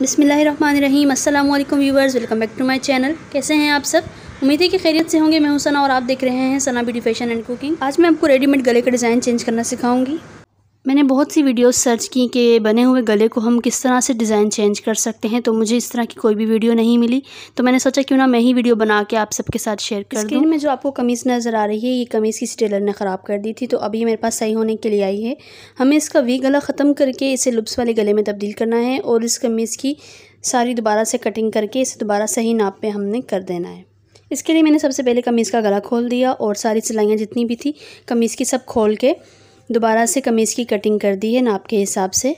बिसमीम अल्लाम viewers welcome back to my channel कैसे हैं आप सब उम्मीद है कि खैरियत से होंगे मैं हूं सना और आप देख रहे हैं Sana beauty fashion and cooking आज मैं आपको रेडीमेड गले का डिज़ाइन चेंज करना सिखाऊंगी मैंने बहुत सी वीडियोस सर्च की कि बने हुए गले को हम किस तरह से डिज़ाइन चेंज कर सकते हैं तो मुझे इस तरह की कोई भी वीडियो नहीं मिली तो मैंने सोचा क्यों ना मैं ही वीडियो बना के आप सबके साथ शेयर कर स्क्रीन में जो आपको कमीज़ नज़र आ रही है ये कमीज़ किसी टेलर ने ख़राब कर दी थी तो अभी मेरे पास सही होने के लिए आई है हमें इसका वी गला ख़त्म करके इसे लुप्स वाले गले में तब्दील करना है और इस कमीज़ की सारी दोबारा से कटिंग करके इसे दोबारा सही नाप पर हमने कर देना है इसके लिए मैंने सबसे पहले कमीज़ का गला खोल दिया और सारी सिलाइयाँ जितनी भी थी कमीज़ की सब खोल के दोबारा से कमीज़ की कटिंग कर दी है नाप के हिसाब से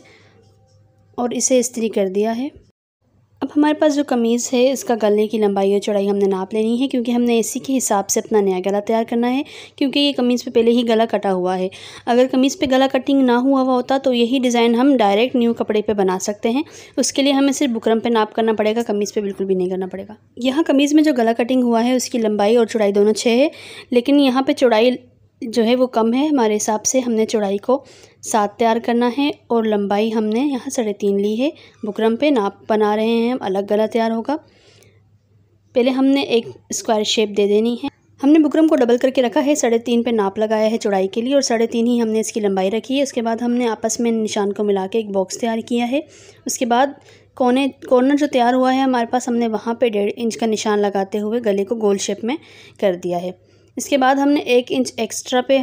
और इसे इस्त्री कर दिया है अब हमारे पास जो कमीज़ है इसका गले की लंबाई और चौड़ाई हमने नाप लेनी है क्योंकि हमने इसी के हिसाब से अपना नया गला तैयार करना है क्योंकि ये कमीज़ पे पहले ही गला कटा हुआ है अगर कमीज़ पे गला कटिंग ना हुआ हुआ होता तो यही डिज़ाइन हम डायरेक्ट न्यू कपड़े पे बना सकते हैं उसके लिए हमें सिर्फ बुकरम पर नाप करना पड़ेगा कमीज़ पर बिल्कुल भी नहीं करना पड़ेगा यहाँ कमीज़ में जो गला कटिंग हुआ है उसकी लंबाई और चौड़ाई दोनों छः है लेकिन यहाँ पर चौड़ाई जो है वो कम है हमारे हिसाब से हमने चौड़ाई को सात तैयार करना है और लंबाई हमने यहाँ साढ़े तीन ली है बुकरम पे नाप बना रहे हैं हम अलग गला तैयार होगा पहले हमने एक स्क्वायर शेप दे देनी है हमने बुकरम को डबल करके रखा है साढ़े तीन पर नाप लगाया है चौड़ाई के लिए और साढ़े तीन ही हमने इसकी लंबाई रखी है उसके बाद हमने आपस में निशान को मिला के एक बॉक्स तैयार किया है उसके बाद कोने कॉर्नर जो तैयार हुआ है हमारे पास हमने वहाँ पे डेढ़ इंच का निशान लगाते हुए गले को गोल शेप में कर दिया है इसके बाद हमने एक इंच एक्स्ट्रा पे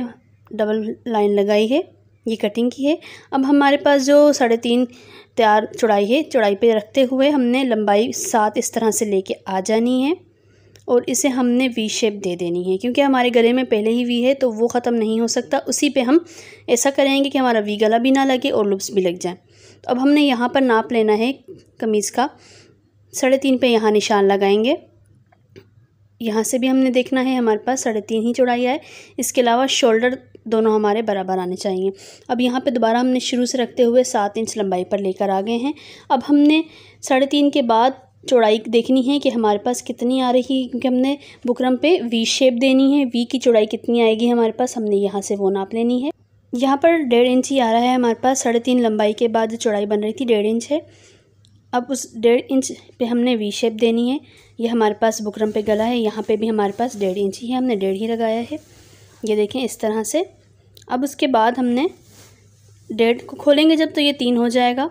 डबल लाइन लगाई है ये कटिंग की है अब हमारे पास जो साढ़े तीन तैयार चौड़ाई है चौड़ाई पे रखते हुए हमने लंबाई सात इस तरह से लेके आ जानी है और इसे हमने वी शेप दे देनी है क्योंकि हमारे गले में पहले ही वी है तो वो ख़त्म नहीं हो सकता उसी पे हम ऐसा करेंगे कि हमारा वी गला भी ना लगे और लुप्स भी लग जाए तो अब हमने यहाँ पर नाप लेना है कमीज़ का साढ़े तीन पे यहाँ निशान लगाएंगे यहाँ से भी हमने देखना है हमारे पास साढ़े तीन ही चौड़ाई है इसके अलावा शोल्डर दोनों हमारे बराबर आने चाहिए अब यहाँ पे दोबारा हमने शुरू से रखते हुए सात इंच लंबाई पर लेकर आ गए हैं अब हमने साढ़े तीन के बाद चौड़ाई देखनी है कि हमारे पास कितनी आ रही है क्योंकि हमने बुकरम पे वी शेप देनी है वी की चौड़ाई कितनी आएगी हमारे पास हमने यहाँ से वो नाप लेनी है यहाँ पर डेढ़ इंच ही आ रहा है हमारे पास साढ़े तीन लंबाई के बाद जो चौड़ाई बन रही थी डेढ़ इंच है अब उस डेढ़ इंच पे हमने वी शेप देनी है ये हमारे पास बुकरम पे गला है यहाँ पे भी हमारे पास डेढ़ इंच ही है हमने डेढ़ ही लगाया है ये देखें इस तरह से अब उसके बाद हमने डेढ़ को खोलेंगे जब तो ये तीन हो जाएगा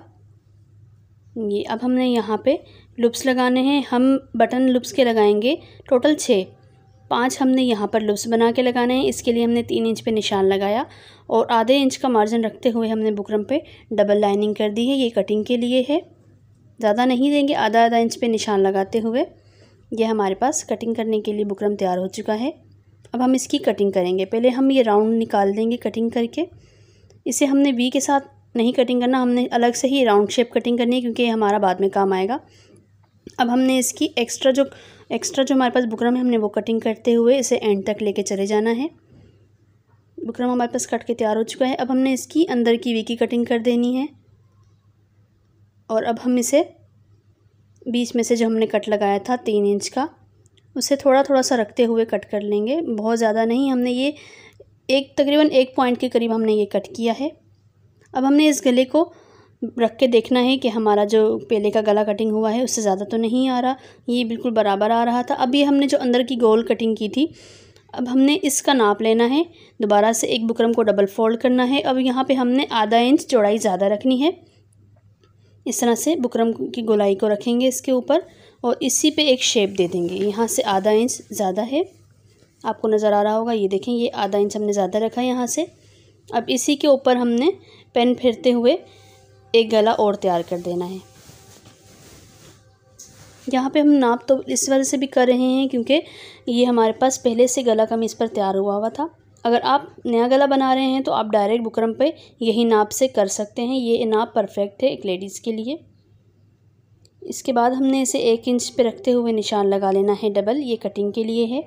ये अब हमने यहाँ पे लुप्स लगाने हैं हम बटन लुप्स के लगाएंगे टोटल छः पाँच हमने यहाँ पर लुप्स बना के लगाने हैं इसके लिए हमने तीन इंच पे निशान लगाया और आधे इंच का मार्जिन रखते हुए हमने बुकरम पे डबल लाइनिंग कर दी है ये कटिंग के लिए है ज़्यादा नहीं देंगे आधा आधा इंच पे निशान लगाते हुए यह हमारे पास कटिंग करने के लिए बुकरम तैयार हो चुका है अब हम इसकी कटिंग करेंगे पहले हम ये राउंड निकाल देंगे कटिंग करके इसे हमने वी के साथ नहीं कटिंग करना हमने अलग से ही राउंड शेप कटिंग करनी है क्योंकि ये हमारा बाद में काम आएगा अब हमने इसकी एक्स्ट्रा जो एक्स्ट्रा जो हमारे पास बुकरम है हमने वो कटिंग करते हुए इसे एंड तक लेके चले जाना है बुकरम हमारे पास कट के तैयार हो चुका है अब हमने इसकी अंदर की वी की कटिंग कर देनी है और अब हम इसे बीच में से जो हमने कट लगाया था तीन इंच का उसे थोड़ा थोड़ा सा रखते हुए कट कर लेंगे बहुत ज़्यादा नहीं हमने ये एक तकरीबन एक पॉइंट के करीब हमने ये कट किया है अब हमने इस गले को रख के देखना है कि हमारा जो पेले का गला कटिंग हुआ है उससे ज़्यादा तो नहीं आ रहा ये बिल्कुल बराबर आ रहा था अब ये हमने जो अंदर की गोल कटिंग की थी अब हमने इसका नाप लेना है दोबारा से एक बुकरम को डबल फोल्ड करना है अब यहाँ पे हमने आधा इंच चौड़ाई ज़्यादा रखनी है इस तरह से बुकरम की गोलाई को रखेंगे इसके ऊपर और इसी पे एक शेप दे देंगे यहाँ से आधा इंच ज़्यादा है आपको नज़र आ रहा होगा ये देखें ये आधा इंच हमने ज़्यादा रखा है यहाँ से अब इसी के ऊपर हमने पेन फेरते हुए एक गला और तैयार कर देना है यहाँ पे हम नाप तो इस वजह से भी कर रहे हैं क्योंकि ये हमारे पास पहले से गला कमीज़ पर तैयार हुआ हुआ था अगर आप नया गला बना रहे हैं तो आप डायरेक्ट बुकरम पे यही नाप से कर सकते हैं ये नाप परफेक्ट है एक लेडीज़ के लिए इसके बाद हमने इसे एक इंच पे रखते हुए निशान लगा लेना है डबल ये कटिंग के लिए है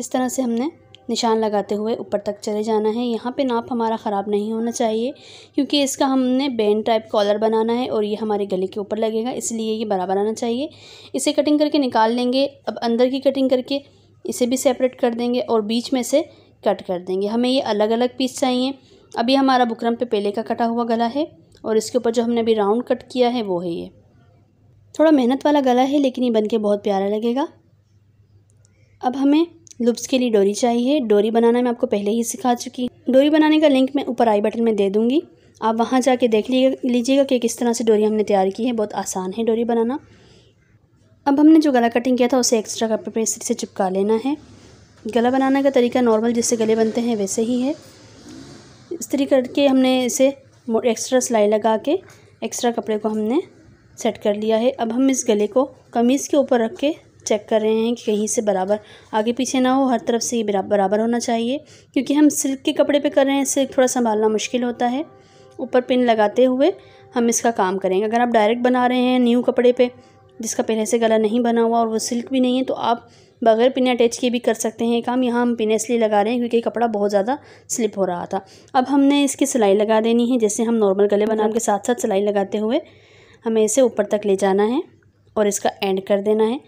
इस तरह से हमने निशान लगाते हुए ऊपर तक चले जाना है यहाँ पे नाप हमारा ख़राब नहीं होना चाहिए क्योंकि इसका हमने बैंड टाइप कॉलर बनाना है और ये हमारे गले के ऊपर लगेगा इसलिए ये बराबर आना चाहिए इसे कटिंग करके निकाल लेंगे अब अंदर की कटिंग करके इसे भी सेपरेट कर देंगे और बीच में से कट कर देंगे हमें ये अलग अलग पीस चाहिए अभी हमारा बुकरम पे पहले का कटा हुआ गला है और इसके ऊपर जो हमने अभी राउंड कट किया है वो है ये थोड़ा मेहनत वाला गला है लेकिन ये बन के बहुत प्यारा लगेगा अब हमें लुप्स के लिए डोरी चाहिए डोरी बनाना मैं आपको पहले ही सिखा चुकी डोरी बनाने का लिंक मैं ऊपर आई बटन में दे दूँगी आप वहाँ जाके देख लीजिएगा कि किस तरह से डोरी हमने तैयार की है बहुत आसान है डोरी बनाना अब हमने जो गला कटिंग किया था उसे एक्स्ट्रा कपड़े पर पे से चिपका लेना है गला बनाने का तरीका नॉर्मल जिससे गले बनते हैं वैसे ही है इस तरीके करके हमने इसे एक्स्ट्रा सिलाई लगा के एक्स्ट्रा कपड़े को हमने सेट कर लिया है अब हम इस गले को कमीज़ के ऊपर रख के चेक कर रहे हैं कि कहीं से बराबर आगे पीछे ना हो हर तरफ से ये बराबर होना चाहिए क्योंकि हम सिल्क के कपड़े पे कर रहे हैं सिल्क थोड़ा संभालना मुश्किल होता है ऊपर पिन लगाते हुए हम इसका काम करेंगे अगर आप डायरेक्ट बना रहे हैं न्यू कपड़े पे जिसका पहले से गला नहीं बना हुआ और वो सिल्क भी नहीं है तो आप बगैर पिन अटैच किए भी कर सकते हैं काम यहाँ हम पिन इसलिए लगा रहे हैं क्योंकि कपड़ा बहुत ज़्यादा स्लिप हो रहा था अब हमने इसकी सिलाई लगा देनी है जैसे हम नॉर्मल गले बना के साथ साथ सिलाई लगाते हुए हमें इसे ऊपर तक ले जाना है और इसका एंड कर देना है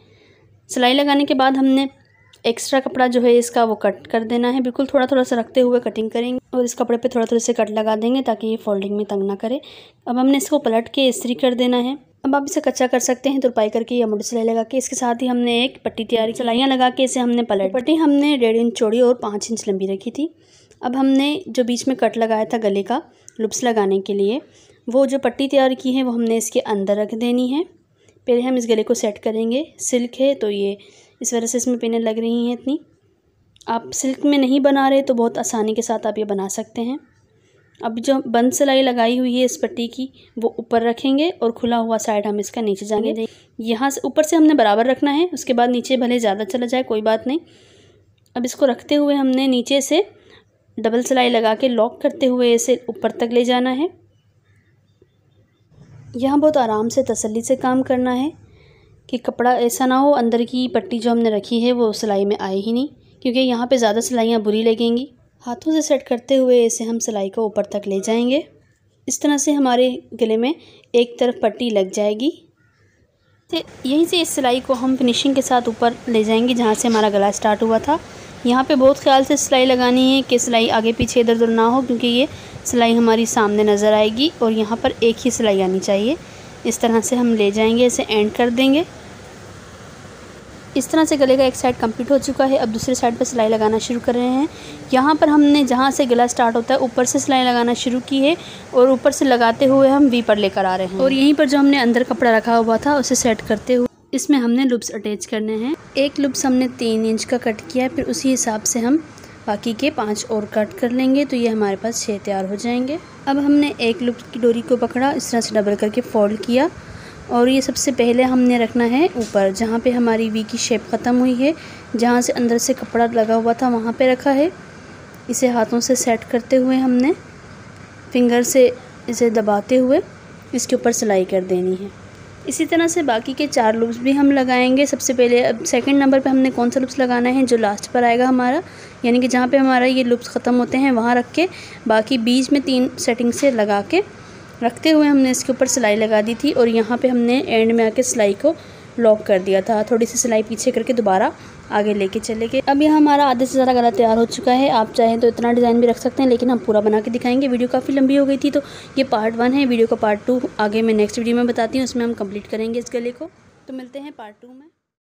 सिलाई लगाने के बाद हमने एक्स्ट्रा कपड़ा जो है इसका वो कट कर देना है बिल्कुल थोड़ा थोड़ा सा रखते हुए कटिंग करेंगे और इस कपड़े पे थोड़ा थोड़ा से कट लगा देंगे ताकि ये फोल्डिंग में तंग ना करे अब हमने इसको पलट के इसी कर देना है अब आप इसे कच्चा कर सकते हैं तुरपाई करके या मोटर सिलाई लगा के इसके साथ ही हमने एक पट्टी तैयारी सिलाइयाँ लगा के इसे हमने पलट पट्टी हमने डेढ़ इंच चौड़ी और पाँच इंच लंबी रखी थी अब हमने जो बीच में कट लगाया था गले का लुप्स लगाने के लिए वो जो पट्टी तैयार की है वो हमने इसके अंदर रख देनी है पहले हम इस गले को सेट करेंगे सिल्क है तो ये इस वजह से इसमें पिनें लग रही हैं इतनी आप सिल्क में नहीं बना रहे तो बहुत आसानी के साथ आप ये बना सकते हैं अब जो बंद सिलाई लगाई हुई है इस पट्टी की वो ऊपर रखेंगे और खुला हुआ साइड हम इसका नीचे जाएंगे हम्म। यहाँ से ऊपर से हमने बराबर रखना है उसके बाद नीचे भले ज़्यादा चला जाए कोई बात नहीं अब इसको रखते हुए हमने नीचे से डबल सिलाई लगा के लॉक करते हुए इसे ऊपर तक ले जाना है यहाँ बहुत आराम से तसल्ली से काम करना है कि कपड़ा ऐसा ना हो अंदर की पट्टी जो हमने रखी है वो सिलाई में आए ही नहीं क्योंकि यहाँ पे ज़्यादा सिलाइयाँ बुरी लगेंगी हाथों से सेट करते हुए इसे हम सिलाई को ऊपर तक ले जाएंगे इस तरह से हमारे गले में एक तरफ पट्टी लग जाएगी तो यहीं से इस सिलाई को हम फिनिशिंग के साथ ऊपर ले जाएंगे जहाँ से हमारा गला स्टार्ट हुआ था यहाँ पे बहुत ख्याल से सिलाई लगानी है कि सिलाई आगे पीछे इधर उधर ना हो क्योंकि ये सिलाई हमारी सामने नज़र आएगी और यहाँ पर एक ही सिलाई आनी चाहिए इस तरह से हम ले जाएंगे इसे एंड कर देंगे इस तरह से गले का एक साइड कंप्लीट हो चुका है अब दूसरे साइड पर सिलाई लगाना शुरू कर रहे हैं यहाँ पर हमने जहाँ से गला स्टार्ट होता है ऊपर से सिलाई लगाना शुरू की है और ऊपर से लगाते हुए हम वी पर लेकर आ रहे हैं और यहीं पर जो हमने अंदर कपड़ा रखा हुआ था उसे सेट करते हुए इसमें हमने लुप्स अटैच करने हैं एक लुप्स हमने तीन इंच का कट किया है फिर उसी हिसाब से हम बाकी के पांच और कट कर लेंगे तो ये हमारे पास छः तैयार हो जाएंगे अब हमने एक लूप की डोरी को पकड़ा इस तरह से डबल करके फोल्ड किया और ये सबसे पहले हमने रखना है ऊपर जहाँ पे हमारी वी की शेप ख़त्म हुई है जहाँ से अंदर से कपड़ा लगा हुआ था वहाँ पे रखा है इसे हाथों से सेट करते हुए हमने फिंगर से इसे दबाते हुए इसके ऊपर सिलाई कर देनी है इसी तरह से बाकी के चार लूप्स भी हम लगाएंगे सबसे पहले अब सेकंड नंबर पे हमने कौन सा लूप्स लगाना है जो लास्ट पर आएगा हमारा यानी कि जहाँ पे हमारा ये लूप्स ख़त्म होते हैं वहाँ रख के बाकी बीच में तीन सेटिंग से लगा के रखते हुए हमने इसके ऊपर सिलाई लगा दी थी और यहाँ पर हमने एंड में आके सिलाई को लॉक कर दिया था थोड़ी सी सिलाई पीछे करके दोबारा आगे लेके चले गए अभी हमारा आधे से ज़्यादा गला तैयार हो चुका है आप चाहें तो इतना डिज़ाइन भी रख सकते हैं लेकिन हम पूरा बना के दिखाएंगे वीडियो काफ़ी लंबी हो गई थी तो ये पार्ट वन है वीडियो का पार्ट टू आगे मैं नेक्स्ट वीडियो में बताती हूँ उसमें हम कंप्लीट करेंगे इस गले को तो मिलते हैं पार्ट टू में